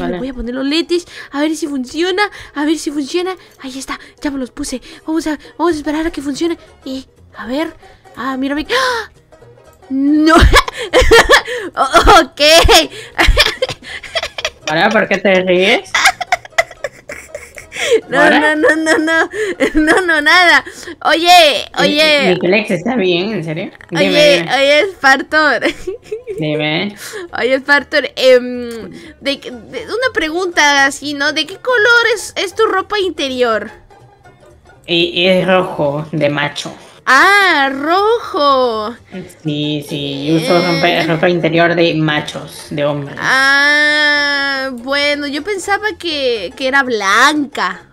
Ay, voy a poner los letis, A ver si funciona. A ver si funciona. Ahí está. Ya me los puse. Vamos a, esperar a que funcione. Y, a ver. Ah, mírame. ¡Ah! No. ok. ¿Para? ¿Por qué te ríes? No, no, no, no, no, no, no, nada. Oye, oye. Lex está bien, ¿en serio? Oye, oye es Spartor. Oye, Spartor, em, de, una pregunta así, ¿no? ¿De qué color es, tu ropa interior? Y, es rojo, de macho. Ah, rojo. Sí, sí, yo uso eh. ropa, interior de machos, de hombres. Ah, bueno, yo pensaba que, que era blanca.